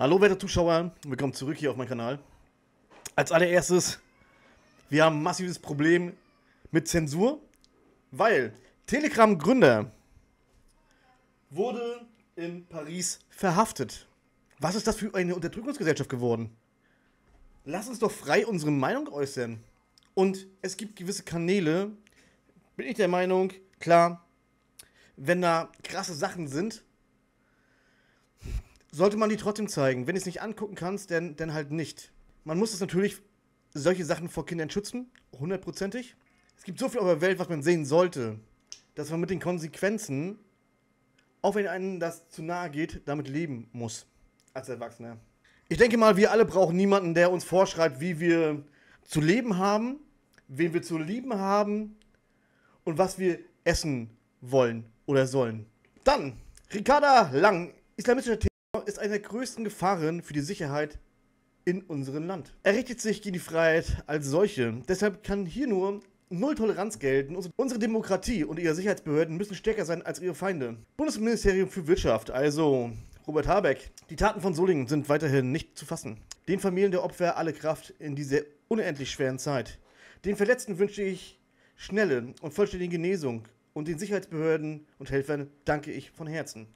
Hallo werte Zuschauer, willkommen zurück hier auf meinem Kanal. Als allererstes, wir haben ein massives Problem mit Zensur, weil Telegram-Gründer wurde in Paris verhaftet. Was ist das für eine Unterdrückungsgesellschaft geworden? Lass uns doch frei unsere Meinung äußern. Und es gibt gewisse Kanäle, bin ich der Meinung, klar, wenn da krasse Sachen sind, sollte man die trotzdem zeigen. Wenn du es nicht angucken kannst, dann, dann halt nicht. Man muss es natürlich solche Sachen vor Kindern schützen, hundertprozentig. Es gibt so viel auf der Welt, was man sehen sollte, dass man mit den Konsequenzen, auch wenn einem das zu nahe geht, damit leben muss. Als Erwachsener. Ich denke mal, wir alle brauchen niemanden, der uns vorschreibt, wie wir zu leben haben, wen wir zu lieben haben und was wir essen wollen oder sollen. Dann, Ricarda Lang, islamistischer ist eine der größten Gefahren für die Sicherheit in unserem Land. Er richtet sich gegen die Freiheit als solche. Deshalb kann hier nur Null Toleranz gelten. Unsere Demokratie und ihre Sicherheitsbehörden müssen stärker sein als ihre Feinde. Bundesministerium für Wirtschaft, also Robert Habeck. Die Taten von Solingen sind weiterhin nicht zu fassen. Den Familien der Opfer alle Kraft in dieser unendlich schweren Zeit. Den Verletzten wünsche ich schnelle und vollständige Genesung und den Sicherheitsbehörden und Helfern danke ich von Herzen.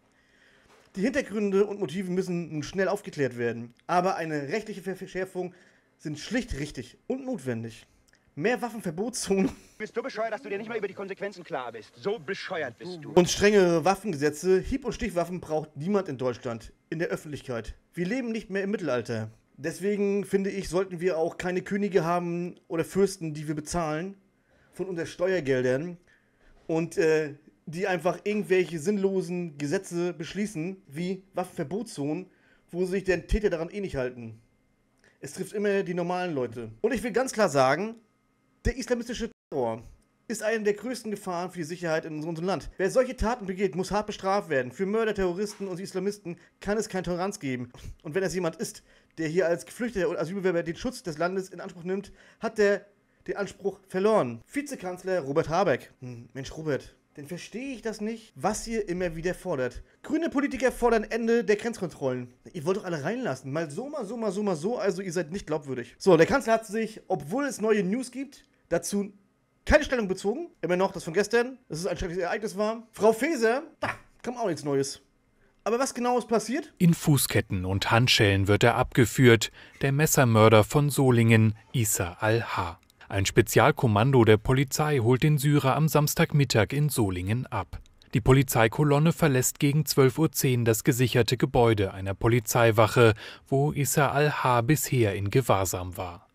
Die Hintergründe und Motive müssen nun schnell aufgeklärt werden, aber eine rechtliche Verschärfung sind schlicht richtig und notwendig. Mehr Waffenverbotszonen. Bist du bescheuert, dass du dir nicht mal über die Konsequenzen klar bist? So bescheuert bist du. Und strengere Waffengesetze. Hieb- und Stichwaffen braucht niemand in Deutschland, in der Öffentlichkeit. Wir leben nicht mehr im Mittelalter. Deswegen finde ich, sollten wir auch keine Könige haben oder Fürsten, die wir bezahlen von unseren Steuergeldern und äh, die einfach irgendwelche sinnlosen Gesetze beschließen, wie Waffenverbotszonen, wo sich deren Täter daran eh nicht halten. Es trifft immer die normalen Leute. Und ich will ganz klar sagen, der islamistische Terror ist eine der größten Gefahren für die Sicherheit in unserem Land. Wer solche Taten begeht, muss hart bestraft werden. Für Mörder, Terroristen und Islamisten kann es keine Toleranz geben. Und wenn es jemand ist, der hier als Geflüchteter oder Asylbewerber den Schutz des Landes in Anspruch nimmt, hat der den Anspruch verloren. Vizekanzler Robert Habeck. Hm, Mensch, Robert, dann verstehe ich das nicht, was ihr immer wieder fordert. Grüne Politiker fordern Ende der Grenzkontrollen. Ihr wollt doch alle reinlassen. Mal so, mal so, mal so, mal so. Also ihr seid nicht glaubwürdig. So, der Kanzler hat sich, obwohl es neue News gibt, dazu keine Stellung bezogen. Immer noch das von gestern, dass es ein schreckliches Ereignis war. Frau Faeser, da kommt auch nichts Neues. Aber was genau ist passiert? In Fußketten und Handschellen wird er abgeführt, der Messermörder von Solingen, Issa al ha ein Spezialkommando der Polizei holt den Syrer am Samstagmittag in Solingen ab. Die Polizeikolonne verlässt gegen 12.10 Uhr das gesicherte Gebäude einer Polizeiwache, wo Issa al ha bisher in Gewahrsam war.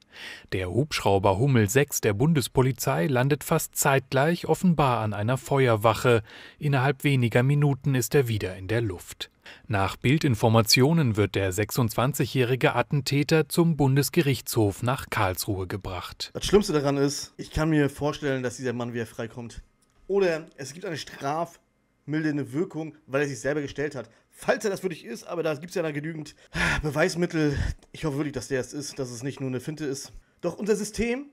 Der Hubschrauber Hummel 6 der Bundespolizei landet fast zeitgleich offenbar an einer Feuerwache. Innerhalb weniger Minuten ist er wieder in der Luft. Nach Bildinformationen wird der 26-jährige Attentäter zum Bundesgerichtshof nach Karlsruhe gebracht. Das Schlimmste daran ist, ich kann mir vorstellen, dass dieser Mann wieder freikommt. Oder es gibt eine strafmildernde Wirkung, weil er sich selber gestellt hat. Falls er das wirklich ist, aber da gibt es ja dann genügend Beweismittel. Ich hoffe wirklich, dass der es ist, dass es nicht nur eine Finte ist. Doch unser System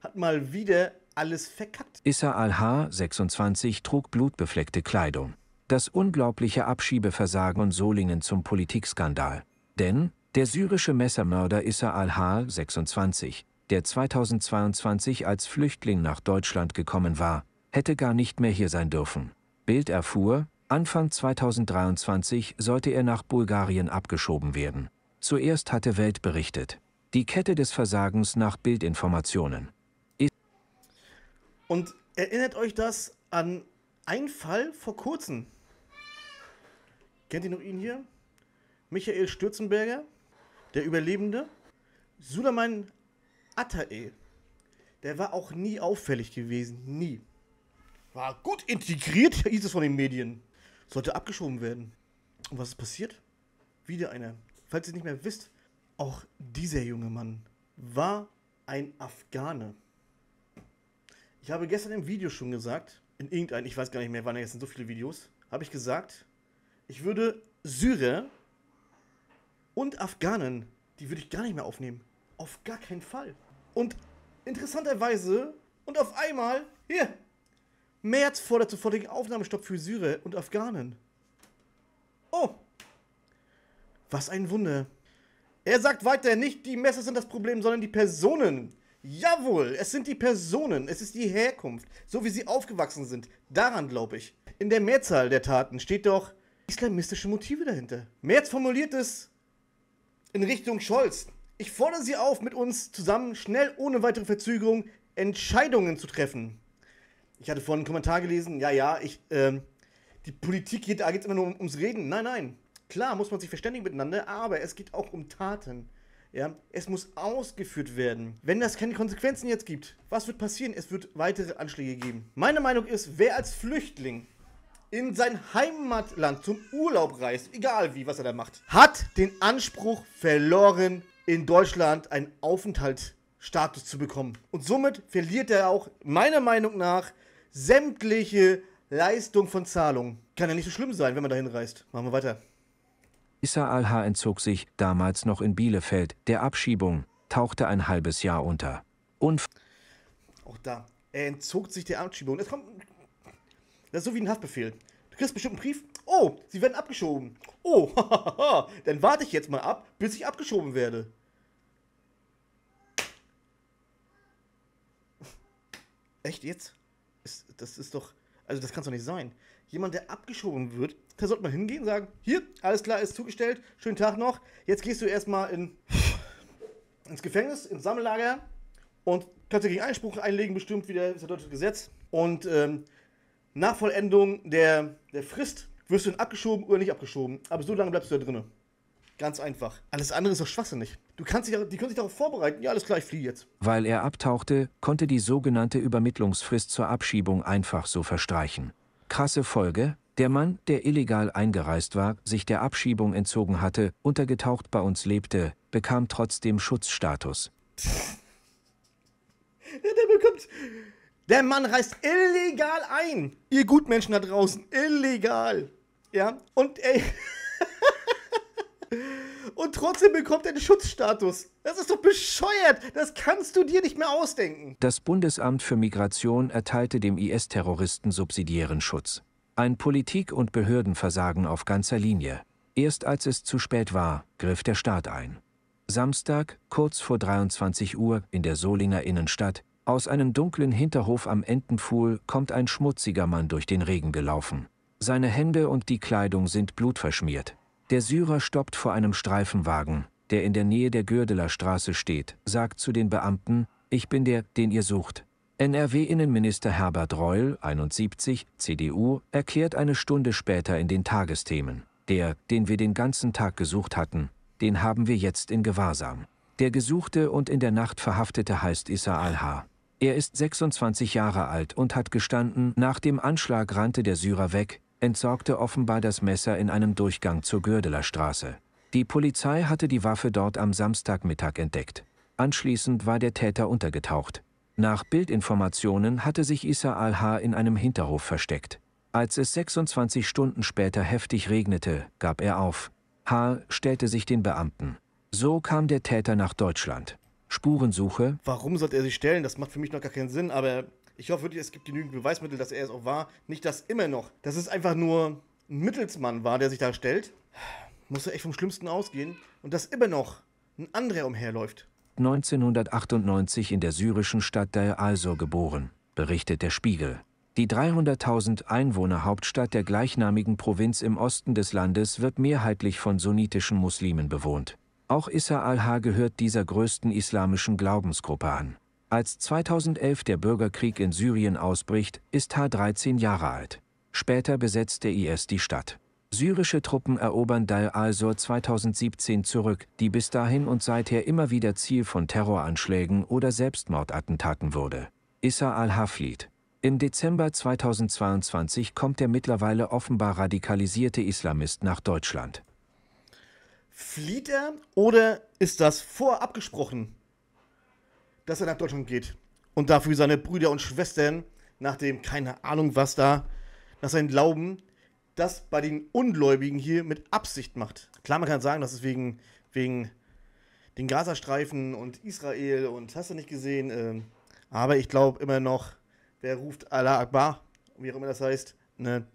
hat mal wieder alles verkackt. Issa Al-H, 26, trug blutbefleckte Kleidung das unglaubliche Abschiebeversagen Solingen zum Politikskandal. Denn der syrische Messermörder Issa al-Hal, 26, der 2022 als Flüchtling nach Deutschland gekommen war, hätte gar nicht mehr hier sein dürfen. Bild erfuhr, Anfang 2023 sollte er nach Bulgarien abgeschoben werden. Zuerst hatte Welt berichtet. Die Kette des Versagens nach Bildinformationen. Und erinnert euch das an ein Fall vor kurzem. Kennt ihr noch ihn hier? Michael Stürzenberger, der Überlebende. Suleiman Atae. Der war auch nie auffällig gewesen. Nie. War gut integriert, hieß es von den Medien. Sollte abgeschoben werden. Und was ist passiert? Wieder einer. Falls ihr nicht mehr wisst, auch dieser junge Mann war ein Afghane. Ich habe gestern im Video schon gesagt, in irgendeinem, ich weiß gar nicht mehr, waren ja jetzt so viele Videos, habe ich gesagt, ich würde Syrer und Afghanen, die würde ich gar nicht mehr aufnehmen. Auf gar keinen Fall. Und interessanterweise, und auf einmal, hier, März fordert sofortigen Aufnahmestopp für Syrer und Afghanen. Oh, was ein Wunder. Er sagt weiter, nicht die Messer sind das Problem, sondern die Personen. Jawohl, es sind die Personen, es ist die Herkunft, so wie sie aufgewachsen sind. Daran glaube ich. In der Mehrzahl der Taten steht doch islamistische Motive dahinter. Merz formuliert es in Richtung Scholz. Ich fordere Sie auf, mit uns zusammen schnell ohne weitere Verzögerung Entscheidungen zu treffen. Ich hatte vorhin einen Kommentar gelesen, ja, ja, ich, ähm, die Politik geht, da geht immer nur um, ums Reden. Nein, nein, klar muss man sich verständigen miteinander, aber es geht auch um Taten. Ja, es muss ausgeführt werden. Wenn das keine Konsequenzen jetzt gibt, was wird passieren? Es wird weitere Anschläge geben. Meine Meinung ist, wer als Flüchtling in sein Heimatland zum Urlaub reist, egal wie, was er da macht, hat den Anspruch verloren, in Deutschland einen Aufenthaltsstatus zu bekommen. Und somit verliert er auch, meiner Meinung nach, sämtliche Leistung von Zahlungen. Kann ja nicht so schlimm sein, wenn man dahin reist. Machen wir weiter. Issa Alha entzog sich, damals noch in Bielefeld, der Abschiebung, tauchte ein halbes Jahr unter. Und Auch da. Er entzog sich der Abschiebung. Das, kommt, das ist so wie ein Haftbefehl. Du kriegst bestimmt einen Brief. Oh, sie werden abgeschoben. Oh, dann warte ich jetzt mal ab, bis ich abgeschoben werde. Echt jetzt? das ist doch. Also, das kann doch nicht sein. Jemand, der abgeschoben wird, da sollte man hingehen und sagen, hier, alles klar, ist zugestellt, schönen Tag noch. Jetzt gehst du erstmal in, ins Gefängnis, ins Sammellager und kannst gegen Einspruch einlegen, bestimmt wie das deutsche Gesetz. Und ähm, nach Vollendung der, der Frist wirst du dann abgeschoben oder nicht abgeschoben. Aber so lange bleibst du da drinnen. Ganz einfach. Alles andere ist doch schwachsinnig. Du kannst dich, die können sich darauf vorbereiten. Ja, alles klar, ich fliege jetzt. Weil er abtauchte, konnte die sogenannte Übermittlungsfrist zur Abschiebung einfach so verstreichen. Krasse Folge, der Mann, der illegal eingereist war, sich der Abschiebung entzogen hatte, untergetaucht bei uns lebte, bekam trotzdem Schutzstatus. Der bekommt. Der Mann reist illegal ein. Ihr Gutmenschen da draußen, illegal. Ja, und ey. und trotzdem bekommt er den Schutzstatus. Das ist doch bescheuert. Das kannst du dir nicht mehr ausdenken. Das Bundesamt für Migration erteilte dem IS-Terroristen subsidiären Schutz. Ein Politik- und Behördenversagen auf ganzer Linie. Erst als es zu spät war, griff der Staat ein. Samstag, kurz vor 23 Uhr, in der Solinger Innenstadt, aus einem dunklen Hinterhof am Entenpfuhl kommt ein schmutziger Mann durch den Regen gelaufen. Seine Hände und die Kleidung sind blutverschmiert. Der Syrer stoppt vor einem Streifenwagen, der in der Nähe der Gürdeler Straße steht, sagt zu den Beamten, ich bin der, den ihr sucht. NRW-Innenminister Herbert Reul, 71, CDU, erklärt eine Stunde später in den Tagesthemen. Der, den wir den ganzen Tag gesucht hatten, den haben wir jetzt in Gewahrsam. Der gesuchte und in der Nacht verhaftete heißt Issa Al-Ha. Er ist 26 Jahre alt und hat gestanden, nach dem Anschlag rannte der Syrer weg, entsorgte offenbar das Messer in einem Durchgang zur Gürdeler Straße. Die Polizei hatte die Waffe dort am Samstagmittag entdeckt. Anschließend war der Täter untergetaucht. Nach Bildinformationen hatte sich Issa al-H in einem Hinterhof versteckt. Als es 26 Stunden später heftig regnete, gab er auf. H. stellte sich den Beamten. So kam der Täter nach Deutschland. Spurensuche. Warum sollte er sich stellen? Das macht für mich noch gar keinen Sinn, aber ich hoffe wirklich, es gibt genügend Beweismittel, dass er es auch war. Nicht das immer noch. Dass es einfach nur ein Mittelsmann war, der sich da stellt. Muss er echt vom Schlimmsten ausgehen. Und dass immer noch ein anderer umherläuft. 1998 in der syrischen Stadt Deir al-Sur geboren, berichtet der Spiegel. Die 300.000 Einwohner Hauptstadt der gleichnamigen Provinz im Osten des Landes wird mehrheitlich von sunnitischen Muslimen bewohnt. Auch Issa al-Ha gehört dieser größten islamischen Glaubensgruppe an. Als 2011 der Bürgerkrieg in Syrien ausbricht, ist Ha 13 Jahre alt. Später besetzt der IS die Stadt. Syrische Truppen erobern Dal al-Sur 2017 zurück, die bis dahin und seither immer wieder Ziel von Terroranschlägen oder Selbstmordattentaten wurde. Issa al haflid Im Dezember 2022 kommt der mittlerweile offenbar radikalisierte Islamist nach Deutschland. Flieht er oder ist das vorab abgesprochen, dass er nach Deutschland geht und dafür seine Brüder und Schwestern, nachdem keine Ahnung was da, nach seinen Glauben das bei den Ungläubigen hier mit Absicht macht. Klar, man kann sagen, dass es wegen, wegen den Gazastreifen und Israel und hast du nicht gesehen, ähm, aber ich glaube immer noch, wer ruft Allah Akbar, wie auch immer das heißt, ne,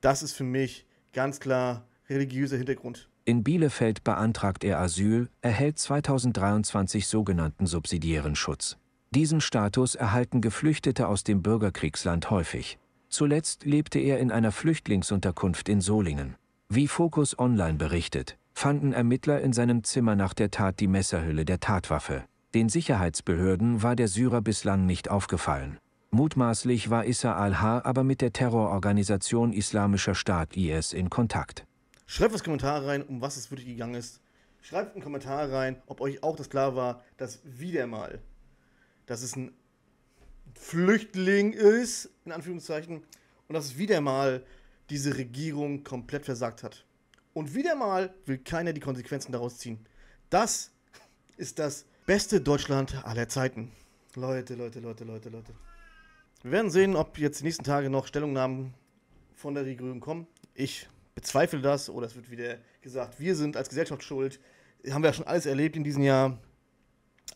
das ist für mich ganz klar religiöser Hintergrund. In Bielefeld beantragt er Asyl, erhält 2023 sogenannten subsidiären Schutz. Diesen Status erhalten Geflüchtete aus dem Bürgerkriegsland häufig. Zuletzt lebte er in einer Flüchtlingsunterkunft in Solingen. Wie Focus Online berichtet, fanden Ermittler in seinem Zimmer nach der Tat die Messerhülle der Tatwaffe. Den Sicherheitsbehörden war der Syrer bislang nicht aufgefallen. Mutmaßlich war Issa al-Har aber mit der Terrororganisation Islamischer Staat IS in Kontakt. Schreibt was Kommentare rein, um was es wirklich gegangen ist. Schreibt einen Kommentar rein, ob euch auch das klar war, dass wieder mal, dass es ein Flüchtling ist, in Anführungszeichen, und dass wieder mal diese Regierung komplett versagt hat. Und wieder mal will keiner die Konsequenzen daraus ziehen. Das ist das beste Deutschland aller Zeiten. Leute, Leute, Leute, Leute, Leute. Wir werden sehen, ob jetzt die nächsten Tage noch Stellungnahmen von der Regierung kommen. Ich bezweifle das oder es wird wieder gesagt, wir sind als Gesellschaft schuld. Haben wir ja schon alles erlebt in diesem Jahr.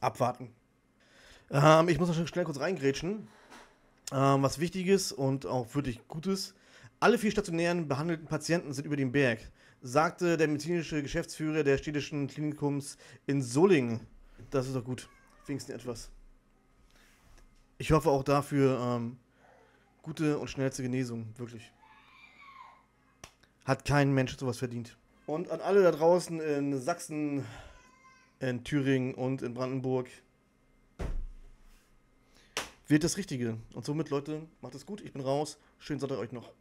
Abwarten. Ähm, ich muss noch schnell kurz reingrätschen. Ähm, was Wichtiges und auch wirklich Gutes. Alle vier stationären behandelten Patienten sind über den Berg, sagte der medizinische Geschäftsführer des städtischen Klinikums in Solingen. Das ist doch gut. Wenigstens etwas. Ich hoffe auch dafür ähm, gute und schnellste Genesung, wirklich. Hat kein Mensch sowas verdient. Und an alle da draußen in Sachsen, in Thüringen und in Brandenburg, wählt das Richtige. Und somit, Leute, macht es gut. Ich bin raus. Schönen Sonntag euch noch.